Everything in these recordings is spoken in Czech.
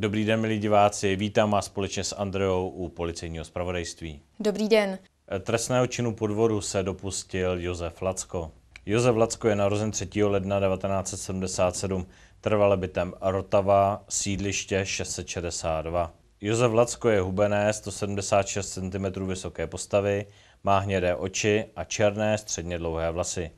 Dobrý den, milí diváci, vítám vás společně s Andreou u policejního zpravodajství. Dobrý den. Trestného činu podvodu se dopustil Josef Lacko. Josef Lacko je narozen 3. ledna 1977, trvale bytem Rotava, sídliště 662. Josef Lacko je hubené 176 cm vysoké postavy, má hnědé oči a černé středně dlouhé vlasy.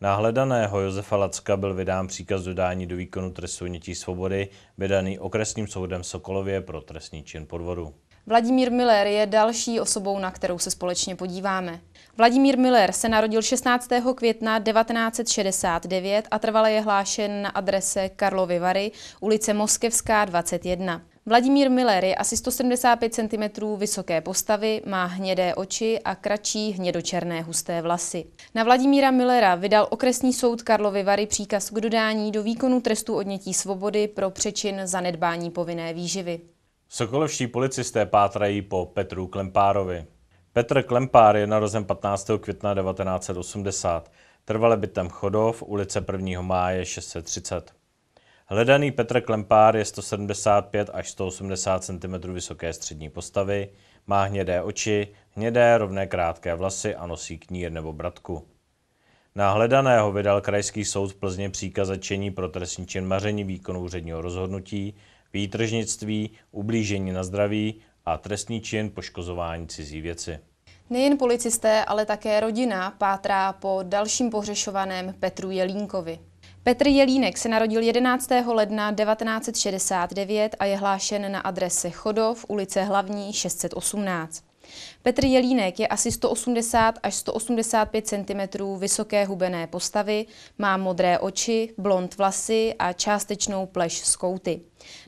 Náhledaného Josefa Lacka byl vydán příkaz dodání do výkonu trestu nětí svobody, vydaný okresním soudem Sokolově pro trestní čin podvodu. Vladimír Miller je další osobou, na kterou se společně podíváme. Vladimír Miller se narodil 16. května 1969 a trvale je hlášen na adrese Karlovy Vary, ulice Moskevská 21. Vladimír Miller je asi 175 cm vysoké postavy, má hnědé oči a kratší hnědočerné husté vlasy. Na Vladimíra Millera vydal okresní soud Karlovy Vary příkaz k dodání do výkonu trestu odnětí svobody pro přečin zanedbání povinné výživy. Sokolovští policisté pátrají po Petru Klempárovi. Petr Klempár je narozen 15. května 1980, trvale bytem Chodov, ulice 1. máje 630. Hledaný Petr Klempár je 175 až 180 cm vysoké střední postavy, má hnědé oči, hnědé rovné krátké vlasy a nosí knír nebo bratku. Na hledaného vydal krajský soud v Plzně příkaz začení pro trestní čin maření výkonu úředního rozhodnutí výtržnictví, ublížení na zdraví a trestný čin poškozování cizí věci. Nejen policisté, ale také rodina pátrá po dalším pohřešovaném Petru Jelínkovi. Petr Jelínek se narodil 11. ledna 1969 a je hlášen na adrese Chodov, ulice Hlavní 618. Petr Jelínek je asi 180 až 185 cm vysoké hubené postavy, má modré oči, blond vlasy a částečnou pleš z kouty.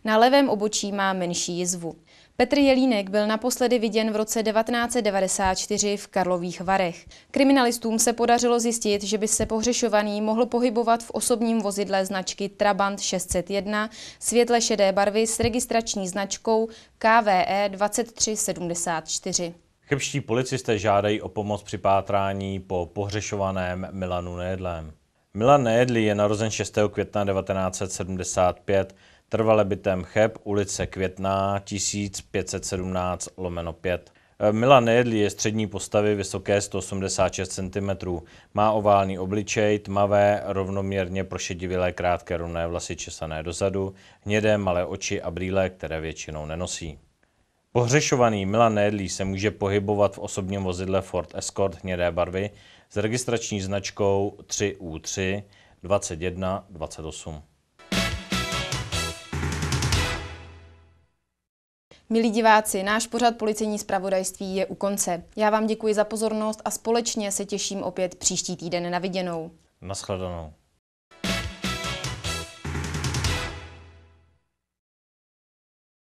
Na levém obočí má menší jizvu. Petr Jelínek byl naposledy viděn v roce 1994 v Karlových Varech. Kriminalistům se podařilo zjistit, že by se pohřešovaný mohl pohybovat v osobním vozidle značky Trabant 601 světle šedé barvy s registrační značkou KVE 2374. Chybští policisté žádají o pomoc při pátrání po pohřešovaném Milanu Nédlem. Milan Nédli je narozen 6. května 1975 trvale bytem Cheb, ulice Květná 1517 lomeno 5. Eh, Milan Nejedlí je střední postavy vysoké 186 cm. Má oválný obličej, tmavé, rovnoměrně prošedivilé krátké rovné vlasy česané dozadu, hnědé malé oči a brýle, které většinou nenosí. Pohřešovaný Milan Nejedlí se může pohybovat v osobním vozidle Ford Escort hnědé barvy s registrační značkou 3U3 2128. Milí diváci, náš pořad Policejní zpravodajství je u konce. Já vám děkuji za pozornost a společně se těším opět příští týden na viděnou. Naschledanou.